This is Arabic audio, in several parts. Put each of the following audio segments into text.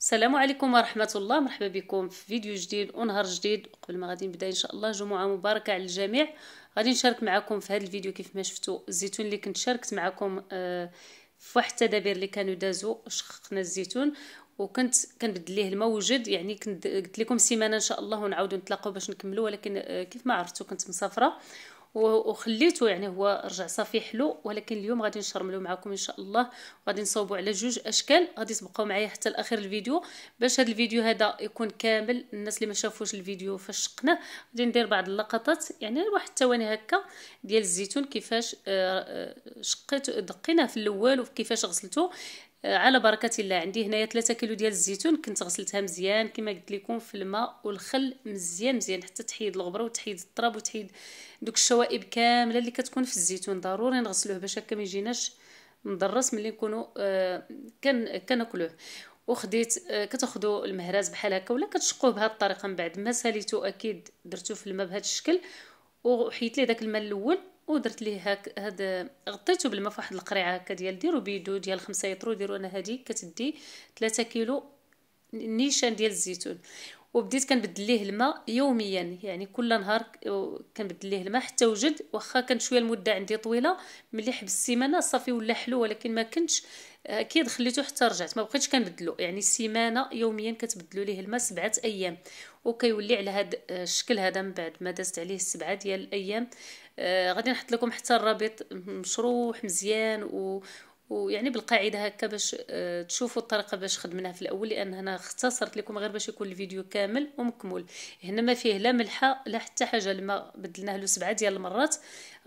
السلام عليكم ورحمة الله مرحبا بكم في فيديو جديد ونهار جديد قبل ما غادي نبدا ان شاء الله جمعة مباركة على الجميع غادي نشارك معكم في هذا الفيديو كيف ما شفتوا الزيتون اللي كنت شاركت معكم آه، في واحد التدابير اللي كانوا دازوا شققنا الزيتون وكنت كنبدل ليه الماء وجد يعني كنت قلت لكم سيمانه ان شاء الله ونعاودوا نتلاقاو باش نكملوا ولكن آه، كيف ما عرفتوا كنت مسافره وخليته يعني هو رجع صافي حلو ولكن اليوم غادي نشرملو معكم ان شاء الله غادي نصوبو على جوج اشكال غادي تبقاو معايا حتى لاخر الفيديو باش هذا الفيديو هذا يكون كامل الناس اللي ما شافوش الفيديو فاش شقناه غادي ندير بعض اللقطات يعني واحد الثواني هكا ديال الزيتون كيفاش آه، آه، شقيت دقيناه في الاول وكيفاش غسلته على بركه الله عندي هنايا 3 كيلو ديال الزيتون كنت غسلتها مزيان كما قلت لكم في الماء والخل مزيان مزيان حتى تحيد الغبره وتحيد التراب وتحيد دوك الشوائب كامله اللي كتكون في الزيتون ضروري نغسلوه باش هكا ما يجيناش مضرس ملي نكونوا آه كن كناكلوه وخديت آه، كتاخذوا المهراز بحال هكا ولا كتشقوه بهذه الطريقه من بعد ما ساليتو اكيد درتو في الماء بهذا الشكل وحيت ليه داك الماء الاول ودرت ليه هاك هاد غطيته بالماء فواحد القريعه هكا ديال ديرو بيدو ديال خمسة يطرو ديرو انا هادي كتدي 3 كيلو نيشان ديال الزيتون وبديت كنبدل ليه الماء يوميا يعني كل نهار كنبدل ليه الماء حتى وجد واخا كان شويه المده عندي طويله ملي حبس السيمانه صافي ولا حلو ولكن ما كنتش اكيد خليته حتى رجعت ما بقيتش كنبدلو يعني سيمانه يوميا كتبدلو ليه الماء سبعه ايام وكيولي على هاد الشكل هذا من بعد ما دازت عليه السبعه ديال الايام آه غادي نحط لكم حتى الرابط مشروح مزيان و ويعني بالقاعده هكا باش آه، تشوفوا الطريقه باش خدمناها في الاول لان هنا اختصرت لكم غير باش يكون الفيديو كامل ومكمل هنا ما فيه لا ملحه لا حتى حاجه لما بدلناه له سبعه ديال المرات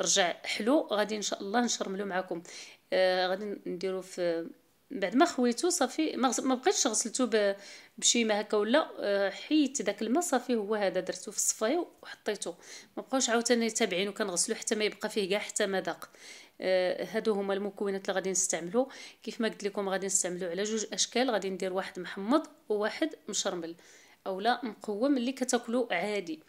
رجع حلو غادي ان شاء الله نشرملو معكم آه غادي نديرو في من بعد ما خويته صافي ما بقيتش غسلته بشي ما هكا ولا آه، حيت داك الماء صافي هو هذا درتو في الصفايه وحطيته ما بقاوش عاوتاني تابعين وكنغسلو حتى ما يبقى فيه كاع حتى ما داق آه، هادو هما المكونات اللي غادي نستعملو كيف ما قلت لكم غادي نستعملو على جوج اشكال غادي ندير واحد محمض وواحد مشرمل اولا مقوم اللي كتاكلو عادي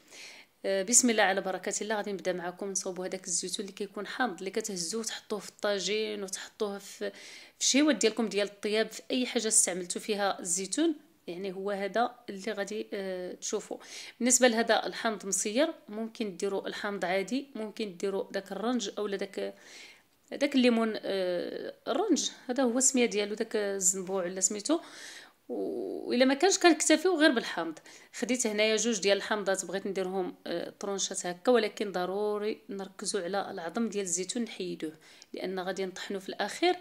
آه، بسم الله على بركه الله غادي نبدا معكم نصوبوا هذاك الزيتون اللي كيكون حامض اللي كتهزوه تحطوه في الطاجين وتحطوه في في شهيوات ديالكم ديال الطياب في اي حاجه استعملتوا فيها الزيتون يعني هو هذا اللي غادي اه تشوفوا بالنسبه لهذا الحامض مصير ممكن ديروا الحامض عادي ممكن ديروا داك الرنج اولا داك داك الليمون اه الرنج هذا هو السميه ديالو داك الزنبوع ولا سميتو والا ما كانش كنكتفيو غير بالحمض خديت هنايا جوج ديال الحمضات بغيت نديرهم آه، طرونشات هكا ولكن ضروري نركزوا على العظم ديال الزيتون نحيدوه لان غادي نطحنو في الاخير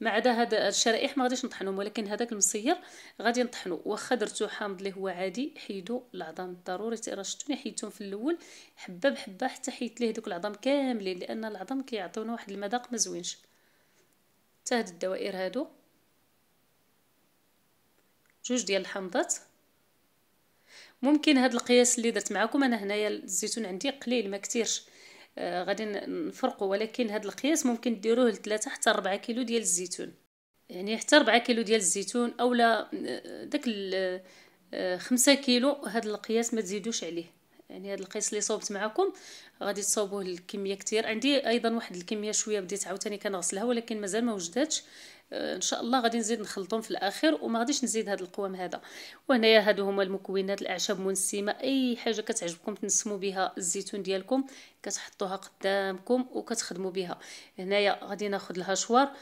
ما عدا هاد الشرائح ما غاديش نطحنهم ولكن هذاك المصير غادي نطحنو واخا درتو حامض اللي هو عادي حيدو العظام ضروري رشتوني حيدتهم في الاول حبه بحبه حتى حيدت ليه دوك العظام كاملين لان العظام كيعطيونا واحد المذاق ما زوينش حتى هاد الدوائر هادو جوج ديال الحمضات ممكن هاد القياس اللي درت معكم انا هنايا الزيتون عندي قليل ما كثيرش آه غادي نفرقوا ولكن هاد القياس ممكن ديروه لثلاثة حتى 4 كيلو ديال الزيتون يعني حتى 4 كيلو ديال الزيتون اولا آه، داك آه، خمسة كيلو هاد القياس ما تزيدوش عليه يعني هاد القياس اللي صوبت معكم غادي تصوبوه الكميه كثير عندي ايضا واحد الكميه شويه بديت عاوتاني كنغسلها ولكن مازال ما وجداتش آه، ان شاء الله غادي نزيد نخلطهم في الاخير وما غاديش نزيد هذا القوام هذا وهنايا هادو هما المكونات الاعشاب منسمه اي حاجه كتعجبكم تنسموا بها الزيتون ديالكم كتحطوها قدامكم وكتخدموا بها هنايا غادي ناخذ الهشوار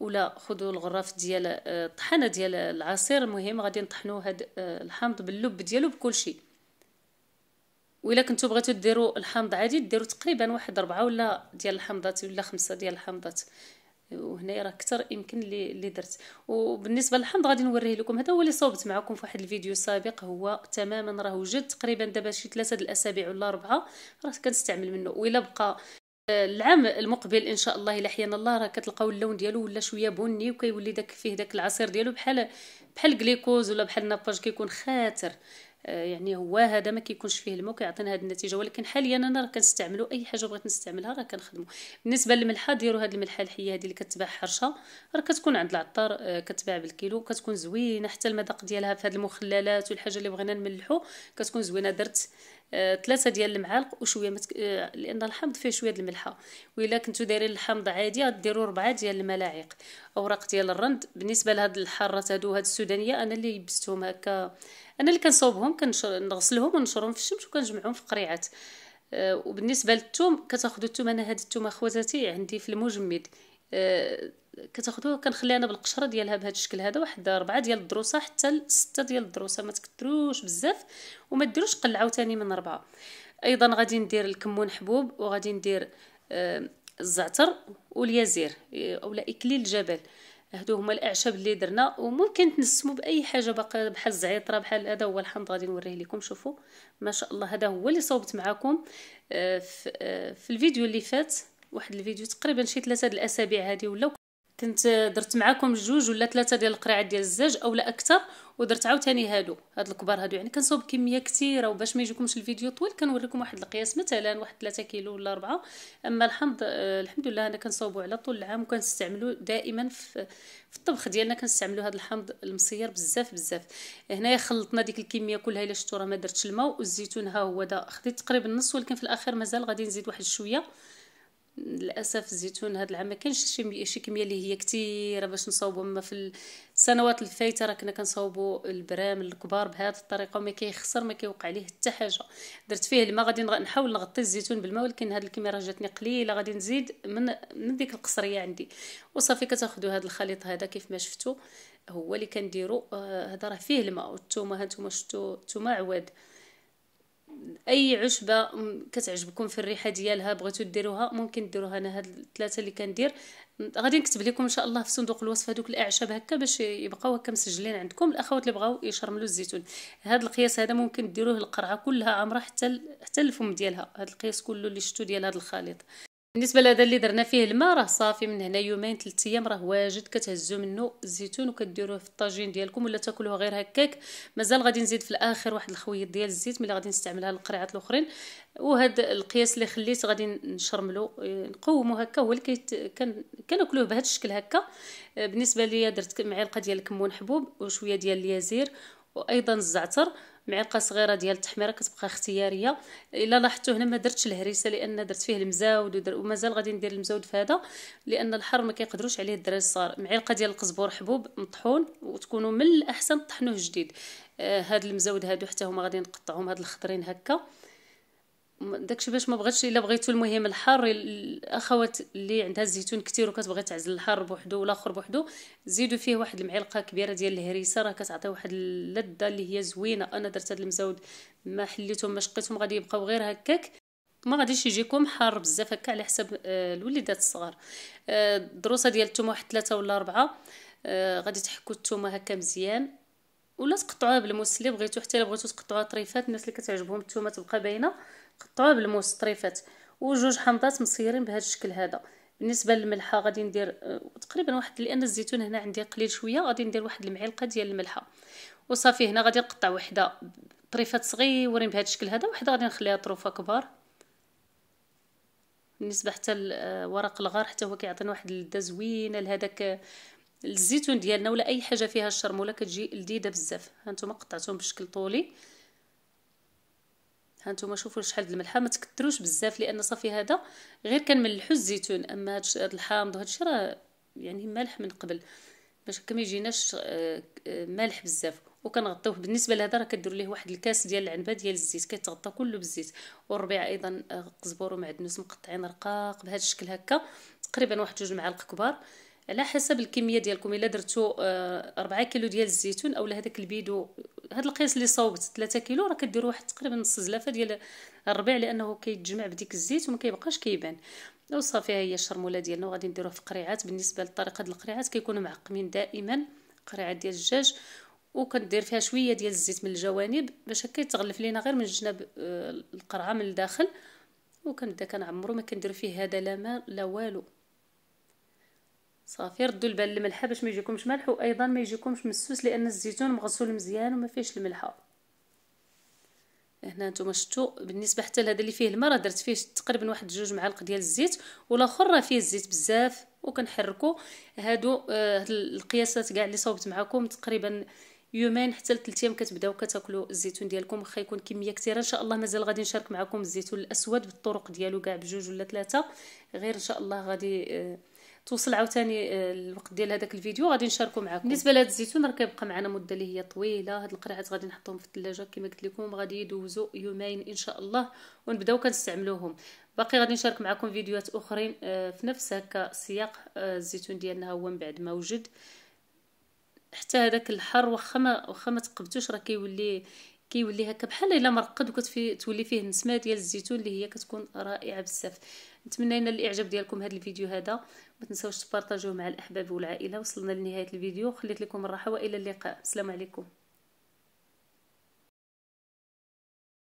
ولا خذوا الغراف ديال آه، الطحانه ديال العصير المهم غادي نطحنوا هاد آه، الحامض باللب ديالو بكل شيء وإلا كنتو بغيتو ديروا الحامض عادي ديروا تقريبا واحد ربعة ولا ديال الحامضات ولا خمسة ديال الحامضات وهنا راه اكثر يمكن اللي اللي درت وبالنسبه للحمض غادي نوريه لكم هذا هو اللي صوبت معكم في واحد الفيديو سابق هو تماما راه وجد تقريبا دابا شي ثلاثه الاسابيع ولا اربعه راه كنستعمل منه وإلا بقى العام المقبل ان شاء الله الا حيانا الله راه كتلقاو اللون ديالو ولا شويه بني وكيولي داك فيه داك العصير ديالو بحال بحال كليكوز ولا بحال ناباج كيكون خاتر آه، يعني هو هذا ما كيكونش فيه الماء كيعطينا هذه النتيجه ولكن حاليا انا راه كنستعملو اي حاجه بغيت نستعملها راه كنخدمو بالنسبه للملحه ديروا هذه الملحه الحيه هذه اللي كتباع حرشه راه كتكون عند العطار آه، كتباع بالكيلو كتكون زوينه حتى المذاق ديالها في هذه المخللات والحاجه اللي بغينا نملحو كتكون زوينه درت ثلاثه ديال المعالق وشويه متك... آه، لان الحامض فيه شويه د الملحه والا كنتو دايرين الحامض عادي غديروا ربعه ديال الملاعق اوراق ديال الرند بالنسبه لهاد الحارات هادو هاد السودانيه انا اللي لبستهم هكا انا اللي كنصوبهم نغسلهم ونشرهم في الشمس وكنجمعهم في قريعات أه وبالنسبه للثوم كتاخذوا الثوم انا هاد الثوم اخواتاتي عندي في المجمد أه كتاخذوها كنخليها انا بالقشره ديالها بهذا الشكل هذا واحد ربعه ديال الدروسه حتى لسته ديال الدروسه ما تكثروش بزاف وما ديروش قل عاوتاني من ربعه ايضا غادي ندير الكمون حبوب وغادي ندير الزعتر واليازير اولا اكليل الجبل هادو هما الاعشاب اللي درنا وممكن تنسمو باي حاجه باقا بحال الزعيطره بحال هذا هو الحمض غادي نوريه لكم شوفوا ما شاء الله هذا هو اللي صوبت معاكم آه، آه، في الفيديو اللي فات واحد الفيديو تقريبا شي ثلاثه الاسابيع هذه ولا كنت درت معاكم جوج ولا ثلاثه ديال القريعات ديال الزاج اولا اكثر ودرت عاوتاني هادو هاد الكبار هادو يعني كنصوب كميه كثيره وباش ما يجيكمش الفيديو طويل كنوريكم واحد القياس مثلا واحد 3 كيلو ولا 4 اما الحمد آه الحمد لله انا كنصوبو على طول العام وكنستعملو دائما في في الطبخ ديالنا كنستعملو هاد الحمض المصير بزاف بزاف هنايا خلطنا ديك الكميه كلها الا شفتو راه ما درتش الماء والزيتون ها هو دا خديت تقريبا نص ولكن في الاخر مازال غادي نزيد واحد شويه للاسف الزيتون هذا العام ما كانش شي, كميه اللي هي كثيره باش نصاوبو اما في السنوات الفايته راه كنا كنصاوبو البرام الكبار بهذه الطريقه وما كيخسر ما كيوقع ليه حتى حاجه درت فيه الماء غادي نحاول نغطي الزيتون بالماء ولكن هذه راه جاتني قليله غادي نزيد من من ديك القصريه عندي وصافي كتاخذوا هذا الخليط هذا كيف ما شفتوا هو اللي كنديروا آه، هذا راه فيه الماء والثومه هانتوما شفتوا الثومه عواد اي عشبه كتعجبكم في الريحه ديالها بغيتو ديروها ممكن ديروها انا هاد الثلاثه اللي كندير غادي نكتب لكم ان شاء الله في صندوق الوصف هذوك الاعشاب هكا باش يبقاو هكا مسجلين عندكم الاخوات اللي بغاو يشرملوا الزيتون هذا القياس هذا ممكن ديروه القرعه كلها عامره حتى حتى الفم ديالها هذا القياس كله اللي شفتوا ديال هذا الخليط بالنسبه لهذا اللي درنا فيه الماء راه صافي من هنا يومين ثلاث ايام راه واجد كتهزوا منه الزيتون وكديروه في الطاجين ديالكم ولا تاكلوه غير هكاك مازال غادي نزيد في الاخر واحد الخويط ديال الزيت ملي غادي نستعملها للقريعات الاخرين وهاد القياس اللي خليت غادي نشرملو نقومو هكا هو اللي كناكلوه بهذا الشكل هكا بالنسبه ليا درت معلقه ديال الكمون حبوب وشويه ديال اليازير وايضا الزعتر معلقه صغيره ديال التحميره كتبقى اختياريه الا لاحظتوا هنا ما درتش الهريسه لان درت فيه المزاود ومازال غادي ندير المزاود في هذا لان الحر ما كيقدروش عليه الدراري الصغار معلقه ديال القزبور حبوب مطحون وتكونوا من الاحسن طحنوه جديد آه هاد المزاود هادو حتى هما غادي نقطعهم هاد الخضرين هكا داكشي باش ما بغيتش الا بغيتو المهم الحار الاخوات اللي عندها الزيتون كثير وكتبغي تعزل الحار بوحدو اخر بوحدو زيدوا فيه واحد المعلقه كبيره ديال الهريسه راه كتعطي واحد اللذه اللي هي زوينه انا درت هاد المزود ما حليتهم ما شقيتهم غادي يبقاو غير هكاك ما غاديش يجيكم حار بزاف هكا على حساب آه، الوليدات الصغار آه، الدروسه ديال الثوم واحد ثلاثه ولا اربعه آه، غادي تحكوا الثومه هكا مزيان ولا تقطعوها بالموس اللي بغيتو حتى الا بغيتو تقطعوها طريفات الناس اللي كتعجبهم الثومه تبقى باينه قطعوه طريفات وجوج حمضات مصيرين بهذا الشكل هذا بالنسبه للملحه غادي ندير آه، تقريبا واحد لان الزيتون هنا عندي قليل شويه غادي ندير واحد المعلقه ديال الملحه وصافي هنا غادي نقطع وحده طريفات صغيورين بهذا الشكل هذا وحده غادي نخليها طروفه كبار بالنسبه حتى لورق آه، الغار حتى هو كيعطينا واحد اللذه زوينه لهذاك آه، الزيتون ديالنا ولا اي حاجه فيها الشرموله كتجي لذيذه بزاف هانتوما قطعتهم بشكل طولي هانتوما شوفوا شحال د الملحه ما تكثروش بزاف لان صافي هذا غير كنملحوا الزيتون اما هذا الحامض وهذا الشيء راه يعني مالح من قبل باش هكا يجيناش آه، آه، مالح بزاف وكنغطيوه بالنسبه لهذا راه كديروا ليه واحد الكاس ديال العنبه ديال الزيت كيتغطى كله بالزيت والربيع ايضا آه، قزبر ومعدنوس مقطعين رقاق بهذا الشكل هكا تقريبا واحد جوج معالق كبار على حسب الكميه ديالكم الا درتو 4 كيلو ديال الزيتون اولا هذاك البيدو هاد القياس اللي صوبت 3 كيلو راه كدير واحد تقريبا نص زلافه ديال الربيع لانه كيتجمع بديك الزيت وما كيبقاش كيبان وصافي ها هي الشرموله ديالنا وغادي نديروها في قريعات بالنسبه ديال القريعات كيكونوا معقمين دائما قريعات ديال الدجاج وكندير فيها شويه ديال الزيت من الجوانب باش هكا يتغلف لينا غير من جناب آه، القرعه من الداخل وكنبدا كنعمرو ما كندير فيه هذا لا ما لا والو صافي ردوا البال الملحه باش ما يجيكمش ملح وايضا ما يجيكمش مسوس لان الزيتون مغسول مزيان وما فيهش الملحه هنا نتوما شفتوا بالنسبه حتى لهذا اللي فيه الماء راه درت فيه تقريبا واحد جوج معالق ديال الزيت والاخر راه فيه الزيت بزاف وكنحركوا هادو آه القياسات كاع اللي صوبت معكم تقريبا يومين حتى لثلاث ايام كتبداو كتاكلوا الزيتون ديالكم واخا يكون كميه كثيره ان شاء الله مازال غادي نشارك معكم الزيتون الاسود بالطرق ديالو كاع بجوج ولا ثلاثه غير ان شاء الله غادي آه توصل عاوتاني آه، الوقت ديال هذاك الفيديو غادي نشاركو معكم بالنسبه لهاد الزيتون راه كيبقى معنا مده اللي هي طويله هاد القرعات غادي نحطهم في الثلاجه كما قلت لكم غادي يدوزوا يومين ان شاء الله ونبداو كنستعملوهم باقي غادي نشارك معكم فيديوهات اخرين آه، في نفس هكا سياق آه، الزيتون ديالنا هو من بعد ما وجد حتى هذاك الحر واخا ما واخا ما تقبتوش راه كيولي كيولي هكا بحال الا مرقد وكتولي فيه النسمه ديال الزيتون اللي هي كتكون رائعه بزاف نتمنى لنا الاعجاب ديالكم هذا الفيديو هذا ما تنساوش تبارطاجوه مع الاحباب والعائله وصلنا لنهايه الفيديو خليت لكم الراحه والى اللقاء السلام عليكم